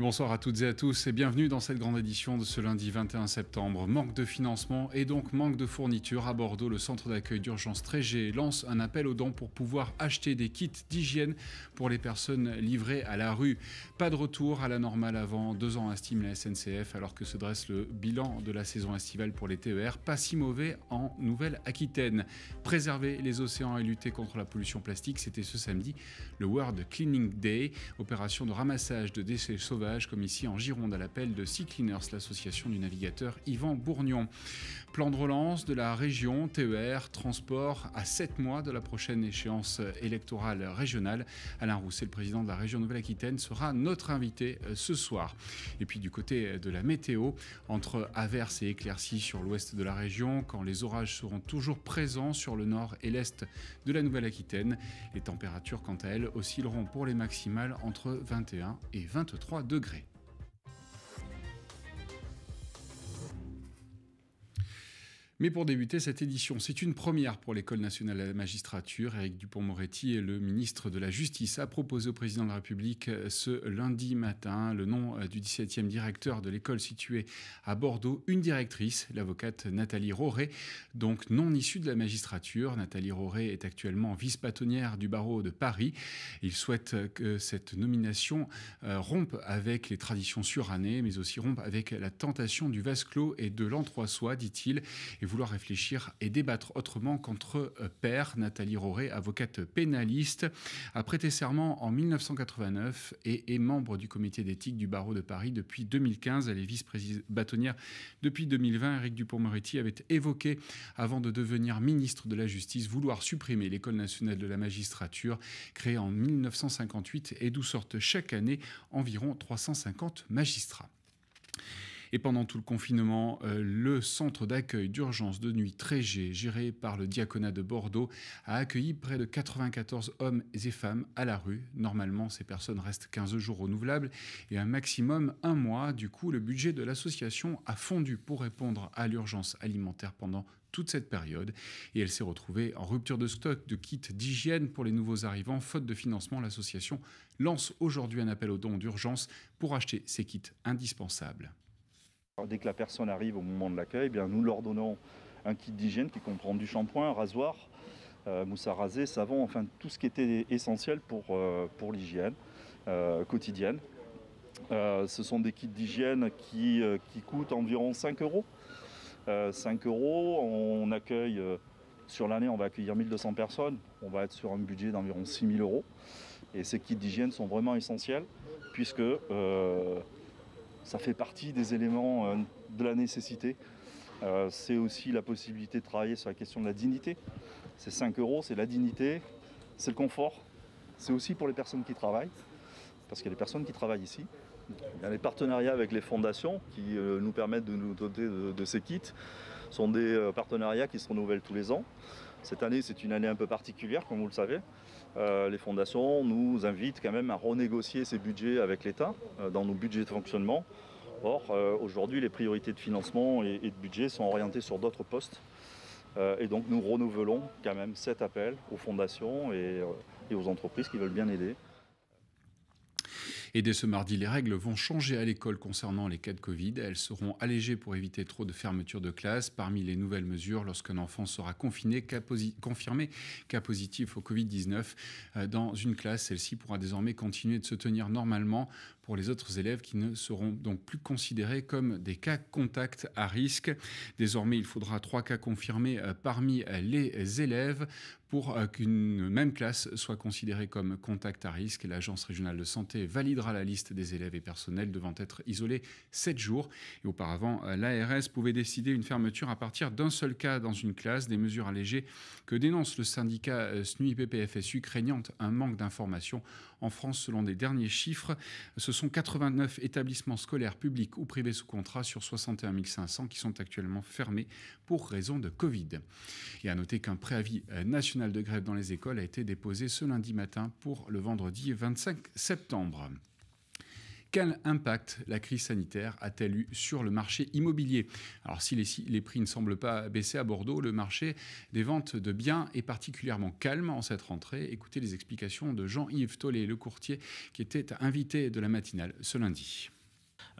bonsoir à toutes et à tous et bienvenue dans cette grande édition de ce lundi 21 septembre. Manque de financement et donc manque de fournitures à Bordeaux, le centre d'accueil d'urgence Trégé lance un appel aux dons pour pouvoir acheter des kits d'hygiène pour les personnes livrées à la rue. Pas de retour à la normale avant deux ans, estime la SNCF, alors que se dresse le bilan de la saison estivale pour les TER, pas si mauvais en Nouvelle-Aquitaine. Préserver les océans et lutter contre la pollution plastique, c'était ce samedi le World Cleaning Day, opération de ramassage de déchets sauvages comme ici en Gironde, à l'appel de Sea Cleaners, l'association du navigateur Yvan Bourgnon. Plan de relance de la région, TER, transport, à 7 mois de la prochaine échéance électorale régionale. Alain Rousset, le président de la région Nouvelle-Aquitaine, sera notre invité euh, ce soir. Et puis du côté euh, de la météo, entre averses et éclaircies sur l'ouest de la région, quand les orages seront toujours présents sur le nord et l'est de la Nouvelle-Aquitaine, les températures quant à elles oscilleront pour les maximales entre 21 et 23 degrés degrés. Mais pour débuter cette édition, c'est une première pour l'École nationale de la magistrature. Éric Dupont-Moretti et le ministre de la Justice a proposé au président de la République euh, ce lundi matin le nom euh, du 17e directeur de l'école située à Bordeaux, une directrice, l'avocate Nathalie Roré, donc non issue de la magistrature. Nathalie Roré est actuellement vice-bâtonnière du barreau de Paris. Il souhaite euh, que cette nomination rompe avec les traditions surannées, mais aussi rompe avec la tentation du vase clos et de l'entre-soi, dit-il vouloir réfléchir et débattre autrement qu'entre euh, pairs. Nathalie Roré, avocate pénaliste, a prêté serment en 1989 et est membre du comité d'éthique du barreau de Paris depuis 2015. Elle est vice-présidente bâtonnière depuis 2020. Eric Dupont-Moretti avait évoqué, avant de devenir ministre de la Justice, vouloir supprimer l'École nationale de la magistrature, créée en 1958 et d'où sortent chaque année environ 350 magistrats. Et pendant tout le confinement, euh, le centre d'accueil d'urgence de nuit Trégé, géré par le diaconat de Bordeaux, a accueilli près de 94 hommes et femmes à la rue. Normalement, ces personnes restent 15 jours renouvelables et un maximum un mois. Du coup, le budget de l'association a fondu pour répondre à l'urgence alimentaire pendant toute cette période et elle s'est retrouvée en rupture de stock de kits d'hygiène pour les nouveaux arrivants. Faute de financement, l'association lance aujourd'hui un appel aux dons d'urgence pour acheter ces kits indispensables. Dès que la personne arrive au moment de l'accueil, eh nous leur donnons un kit d'hygiène qui comprend du shampoing, rasoir, euh, mousse à raser, savon, enfin tout ce qui était essentiel pour, euh, pour l'hygiène euh, quotidienne. ce sont des kits d'hygiène qui, qui, coûtent environ 5 euros. 5 euros, on accueille, sur l'année on va accueillir 1200 personnes, on va être sur un budget d'environ 6000 euros. Et ces kits d'hygiène sont vraiment essentiels puisque ça fait partie des éléments euh, de la nécessité. Euh, c'est aussi la possibilité de travailler sur la question de la dignité. C'est 5 euros, c'est la dignité, c'est le confort. C'est aussi pour les personnes qui travaillent, parce qu'il y a des personnes qui travaillent ici. Il y a les partenariats avec les fondations qui euh, nous permettent de nous doter de, ces kits. sont des partenariats qui se renouvellent tous les ans. Cette année, c'est une année un peu particulière, comme vous le savez. Euh, les fondations nous invitent quand même à renégocier ces budgets avec l'État euh, dans nos budgets de fonctionnement. Or, euh, aujourd'hui, les priorités de financement et, de budget sont orientées sur d'autres postes. et donc, nous renouvelons quand même cet appel aux fondations et aux entreprises qui veulent bien aider. Et dès ce mardi, les règles vont changer à l'école concernant les cas de Covid. Elles seront allégées pour éviter trop de fermetures de classe. Parmi les nouvelles mesures, lorsqu'un enfant sera confirmé cas positif au Covid-19 euh, dans une classe, celle-ci pourra désormais continuer de se tenir normalement pour les autres élèves qui ne seront donc plus considérés comme des cas contacts à risque. Désormais, il faudra trois cas confirmés euh, parmi euh, les élèves pour euh, qu'une même classe soit considérée comme contact à risque. L'Agence régionale de santé validera la liste des élèves et personnels devant être isolés 7 jours. Et auparavant, euh, l'ARS pouvait décider une fermeture à partir d'un seul cas dans une classe, des mesures allégées que dénonce le syndicat euh, SNUIPPFSU, craignant un manque d'informations. En France, selon des derniers chiffres, ce sont 89 établissements scolaires publics ou privés sous contrat sur 61 500 qui sont actuellement fermés pour raison de Covid. Et à noter qu'un préavis national de grève dans les écoles a été déposée ce lundi matin pour le vendredi 25 septembre. Quel impact la crise sanitaire a-t-elle eu sur le marché immobilier Alors si les, les, prix ne semblent pas baisser à Bordeaux, le marché des ventes de biens est particulièrement calme en cette rentrée. Écoutez les explications de Jean-Yves Tollet, le courtier qui était invité de la matinale ce lundi.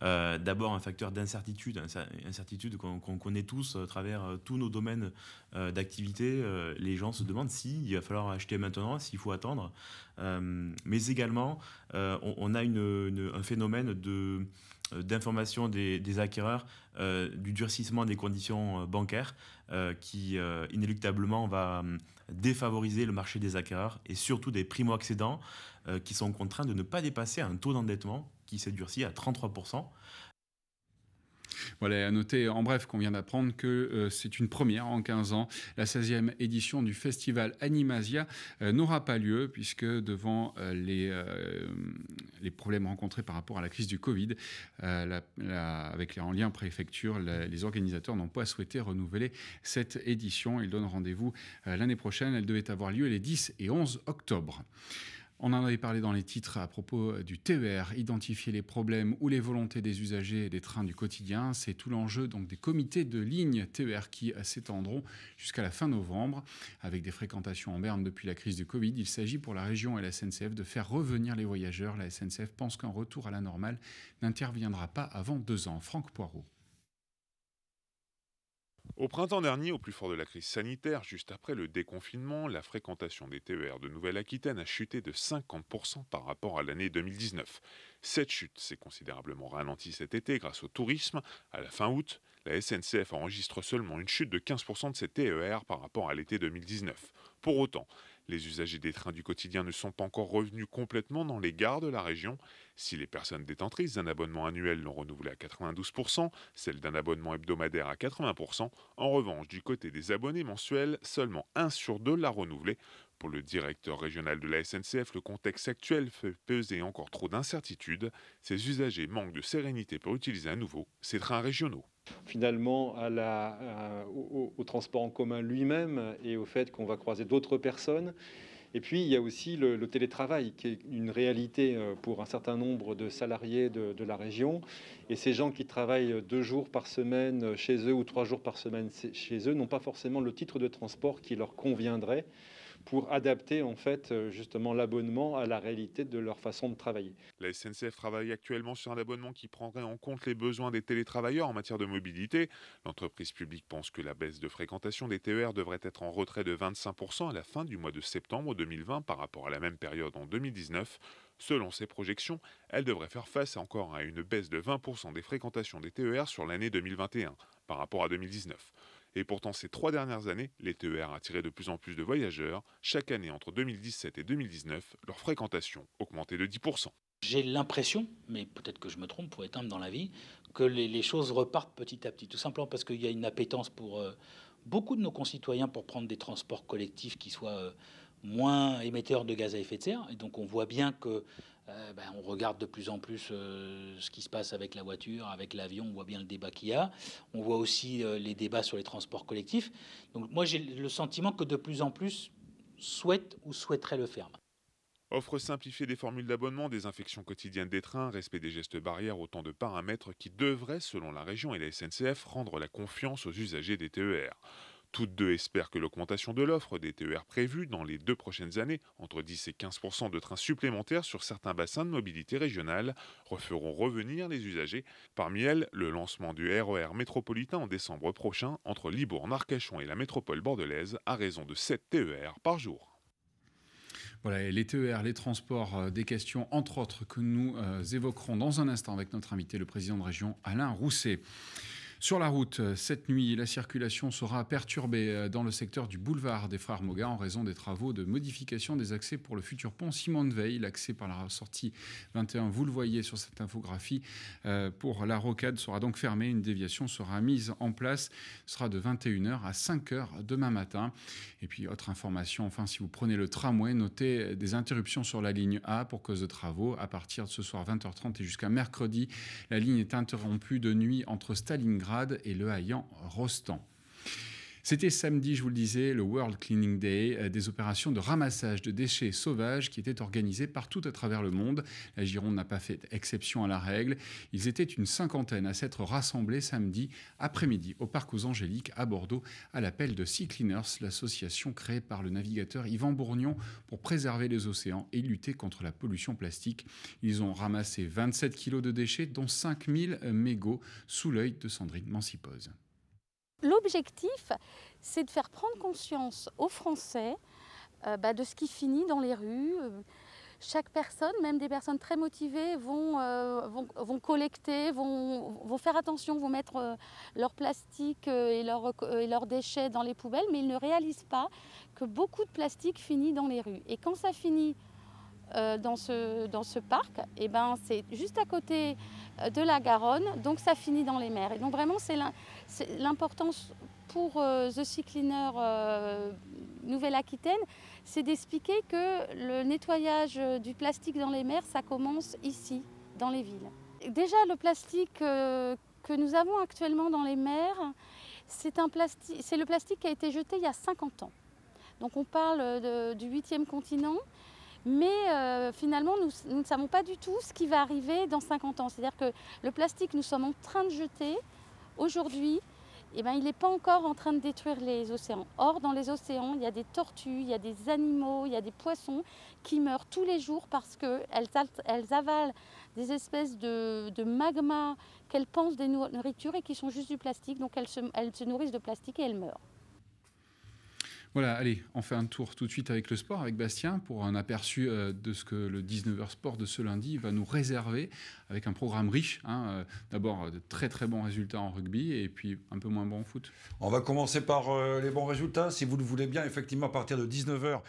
Euh, d'abord, un facteur d'incertitude, incertitude qu'on connaît tous à euh, travers euh, tous nos domaines d'activité. les gens se demandent s'il va falloir acheter maintenant, s'il faut attendre. mais également, on, a un phénomène de euh, d'information des, acquéreurs euh, du durcissement des conditions euh, bancaires qui inéluctablement va hum, défavoriser le marché des acquéreurs et surtout des primo-accédants qui sont contraints de ne pas dépasser un taux d'endettement qui s'est durci à 33%. Voilà, à noter en bref qu'on vient d'apprendre que euh, c'est une première en 15 ans. La 16e édition du festival Animasia euh, n'aura pas lieu puisque devant euh, les, les problèmes rencontrés par rapport à la crise du Covid, avec les en lien préfecture, les organisateurs n'ont pas souhaité renouveler cette édition. Ils donnent rendez-vous l'année prochaine. Elle devait avoir lieu les 10 et 11 octobre. On en avait parlé dans les titres à propos euh, du TER, identifier les problèmes ou les volontés des usagers des trains du quotidien. C'est tout l'enjeu donc des comités de ligne TER qui euh, s'étendront jusqu'à la fin novembre. Avec des fréquentations en berne depuis la crise du Covid, il s'agit pour la région et la SNCF de faire revenir les voyageurs. La SNCF pense qu'un retour à la normale n'interviendra pas avant deux ans. Franck Poirot. Au printemps dernier, au plus fort de la crise sanitaire, juste après le déconfinement, la fréquentation des TER de Nouvelle-Aquitaine a chuté de 50% par rapport à l'année 2019. Cette chute s'est considérablement ralentie cet été grâce au tourisme. À la fin août, la SNCF enregistre seulement une chute de 15% de ses TER par rapport à l'été 2019. Pour autant, les usagers des trains du quotidien ne sont pas encore revenus complètement dans les gares de la région. Si les personnes détentrices d'un abonnement annuel l'ont renouvelé à 92%, celle d'un abonnement hebdomadaire à 80%, en revanche, du côté des abonnés mensuels, seulement 1 sur 2 l'a renouvelé. Pour le directeur régional de la SNCF, le contexte actuel fait peser encore trop d'incertitudes. Ces usagers manquent de sérénité pour utiliser à nouveau ces trains régionaux finalement au, transport en commun lui-même et au fait qu'on va croiser d'autres personnes. Et puis, il y a aussi le, télétravail, qui est une réalité euh, pour un certain nombre de salariés de, la région. Et ces gens qui travaillent deux jours par semaine chez eux ou trois jours par semaine chez eux n'ont pas forcément le titre de transport qui leur conviendrait pour adapter en fait euh, justement l'abonnement à la réalité de leur façon de travailler. La SNCF travaille actuellement sur un abonnement qui prendrait en compte les besoins des télétravailleurs en matière de mobilité. L'entreprise publique pense que la baisse de fréquentation des TER devrait être en retrait de 25% à la fin du mois de septembre 2020 par rapport à la même période en 2019. Selon ses projections, elle devrait faire face encore à une baisse de 20% des fréquentations des TER sur l'année 2021 par rapport à 2019. Et pourtant, ces trois dernières années, les TER attiraient de plus en plus de voyageurs. Chaque année, entre 2017 et 2019, leur fréquentation augmentait de 10%. J'ai l'impression, mais peut-être que je me trompe pour éteindre dans la vie, que les, choses repartent petit à petit, tout simplement parce qu'il y a une appétence pour euh, beaucoup de nos concitoyens pour prendre des transports collectifs qui soient euh, moins émetteurs de gaz à effet de serre. Et donc on voit bien que euh, ben, on regarde de plus en plus euh, ce qui se passe avec la voiture, avec l'avion, on voit bien le débat qu'il y a. On voit aussi euh, les débats sur les transports collectifs. Donc moi j'ai le sentiment que de plus en plus souhaitent ou souhaiteraient le faire. Offre simplifiée des formules d'abonnement, des infections quotidiennes des trains, respect des gestes barrières, autant de paramètres qui devraient, selon la région et la SNCF, rendre la confiance aux usagers des TER. Toutes deux espèrent que l'augmentation de l'offre des TER prévue dans les deux prochaines années, entre 10 et 15 de trains supplémentaires sur certains bassins de mobilité régionale, referont revenir les usagers. Parmi elles, le lancement du RER e métropolitain en décembre prochain entre Libourne, Arcachon et la métropole bordelaise à raison de 7 TER par jour. Voilà, les TER, les transports, euh, des questions, entre autres, que nous euh, évoquerons dans un instant avec notre invité, le président de région Alain Rousset. Sur la route, euh, cette nuit, la circulation sera perturbée euh, dans le secteur du boulevard des Frères Moga en raison des travaux de modification des accès pour le futur pont Simone Veil. L'accès par la sortie 21, vous le voyez sur cette infographie, euh, pour la rocade sera donc fermée. Une déviation sera mise en place. Ce sera de 21h à 5h demain matin. Et puis, autre information, enfin, si vous prenez le tramway, notez des interruptions sur la ligne A pour cause de travaux. À partir de ce soir 20h30 et jusqu'à mercredi, la ligne est interrompue de nuit entre Stalingrad et le haillant Rostan. C'était samedi, je vous le disais, le World Cleaning Day, euh, des opérations de ramassage de déchets sauvages qui étaient organisées partout à travers le monde. La Gironde n'a pas fait exception à la règle. Ils étaient une cinquantaine à s'être rassemblés samedi après-midi au Parc aux Angéliques à Bordeaux à l'appel de Sea Cleaners, l'association créée par le navigateur Yvan Bourgnon pour préserver les océans et lutter contre la pollution plastique. Ils ont ramassé 27 kilos de déchets, dont 5000 mégots, sous l'œil de Sandrine Mancipose. L'objectif, c'est de faire prendre conscience aux Français euh, bah, de ce qui finit dans les rues. Chaque personne, même des personnes très motivées, vont, euh, vont, collecter, vont, faire attention, vont mettre euh, leur plastique et, et leurs déchets dans les poubelles, mais ils ne réalisent pas que beaucoup de plastique finit dans les rues. Et quand ça finit euh, dans, ce, dans ce parc, et eh ben, c'est juste à côté euh, de la Garonne, donc ça finit dans les mers. Et donc vraiment, c'est l'importance pour euh, The Sea Cleaner Nouvelle-Aquitaine, c'est d'expliquer que le nettoyage du plastique dans les mers, ça commence ici, dans les villes. Déjà, le plastique que nous avons actuellement dans les mers, c'est le plastique qui a été jeté il y a 50 ans. Donc on parle du huitième continent mais euh, finalement, nous, ne savons pas du tout ce qui va arriver dans 50 ans. C'est-à-dire que le plastique, nous sommes en train de jeter aujourd'hui. et eh ben, il n'est pas encore en train de détruire les océans. Or, dans les océans, il y a des tortues, il y a des animaux, il y a des poissons qui meurent tous les jours parce qu'elles avalent des espèces de, magma qu'elles pensent des nourritures et qui sont juste du plastique. Donc, elles se nourrissent de plastique et elles meurent. Voilà, allez, on fait un tour tout de suite avec le sport, avec Bastien, pour un aperçu euh, de ce que le 19h Sport de ce lundi va nous réserver, avec un programme riche. Hein, euh, d'abord, euh, de très très bons résultats en rugby, et puis un peu moins bon en foot. On va commencer par les bons résultats, si vous le voulez bien. Effectivement, à partir de 19h,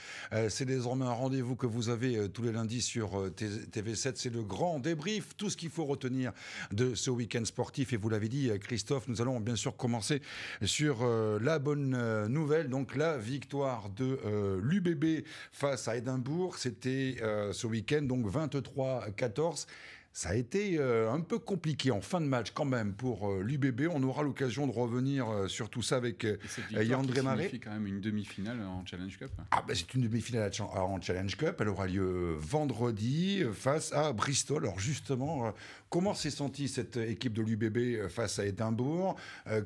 c'est désormais un rendez-vous que vous avez tous les lundis sur TV7. C'est le grand débrief, tout ce qu'il faut retenir de ce week-end sportif. Et vous l'avez dit, Christophe, nous allons bien sûr commencer sur la bonne nouvelle, donc la victoire de euh, l'UBB face à Édimbourg. C'était euh, ce week-end, donc 23-14. Ça a été euh, un peu compliqué en fin de match quand même pour euh, l'UBB. On aura l'occasion de revenir euh, sur tout ça avec Yandré Marais. C'est quand même une demi-finale en Challenge Cup. Ah bah, c'est une demi-finale ah, en Challenge Cup. Elle aura lieu vendredi face à Bristol. Alors justement, comment s'est sentie cette équipe de l'UBB face à Édimbourg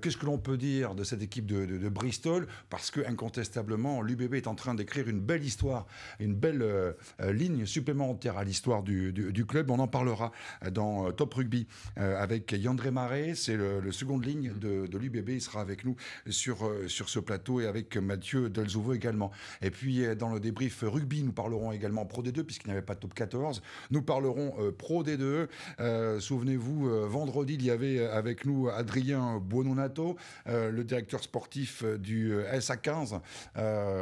Qu'est-ce que l'on peut dire de cette équipe de, Bristol Parce que incontestablement, l'UBB est en train d'écrire une belle histoire, une belle ligne supplémentaire à l'histoire du club. On en parlera. Euh, dans euh, Top Rugby euh, avec Yandré Marais. C'est le, second seconde ligne de, l'UBB. Il sera avec nous sur, sur ce plateau et avec Mathieu Delzouveau également. Et puis, dans le débrief rugby, nous parlerons également Pro D2 puisqu'il n'y avait pas Top 14. Nous parlerons Pro D2. Souvenez-vous, vendredi, il y avait avec nous Adrien Buononato, le directeur sportif du SA15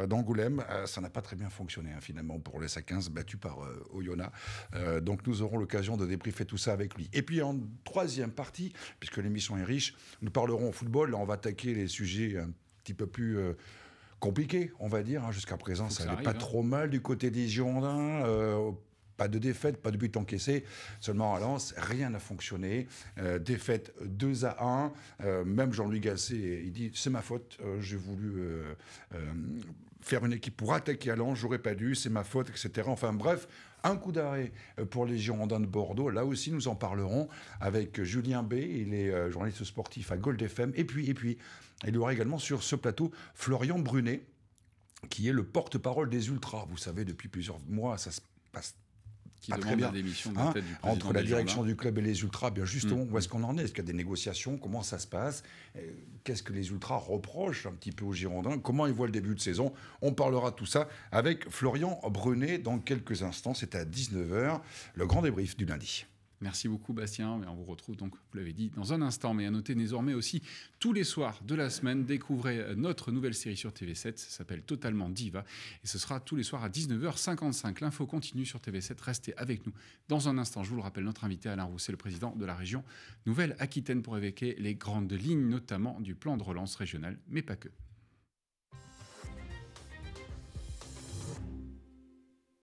d'Angoulême. ça n'a pas très bien fonctionné hein, finalement pour le SA15 battu par Oyonnax. donc, nous aurons l'occasion de fait tout ça avec lui. Et puis en troisième partie, puisque l'émission est riche, nous parlerons au football. Là, on va attaquer les sujets un petit peu plus euh, compliqués, on va dire. Hein. Jusqu'à présent, ça n'est pas hein. trop mal du côté des Girondins. Euh, pas de défaite, pas de but encaissé. Seulement à Lens, rien n'a fonctionné. Euh, défaite 2 à 1. Euh, même Jean-Louis Gasset, il dit c'est ma faute. Euh, j'ai voulu faire une équipe pour attaquer à Lens. J'aurais pas dû. C'est ma faute, etc. Enfin bref. Un coup d'arrêt pour les Girondins de Bordeaux. Là aussi, nous en parlerons avec Julien B. Il est journaliste sportif à Gold FM. Et puis, et puis, il y aura également sur ce plateau Florian Brunet, qui est le porte-parole des Ultras. Vous savez, depuis plusieurs mois, ça se passe qui ah, bien. Hein Entre la direction du club et les ultras, bien justement, mm. où est-ce qu'on en est Est-ce qu'il y a des négociations Comment ça se passe euh, Qu'est-ce que les ultras reprochent un petit peu aux Girondins Comment ils voient le début de saison On parlera de tout ça avec Florian Brunet dans quelques instants. C'est à 19h, le grand débrief du lundi. Merci beaucoup, Bastien. Et on vous retrouve donc, vous l'avez dit, dans un instant. Mais à noter désormais aussi, tous les soirs de la semaine, découvrez euh, notre nouvelle série sur TV7. Ça s'appelle Totalement Diva. Et ce sera tous les soirs à 19h55. L'info continue sur TV7. Restez avec nous. Dans un instant, je vous le rappelle, notre invité Alain Rousset, le président de la région Nouvelle-Aquitaine, pour évoquer les grandes lignes, notamment du plan de relance régional, mais pas que.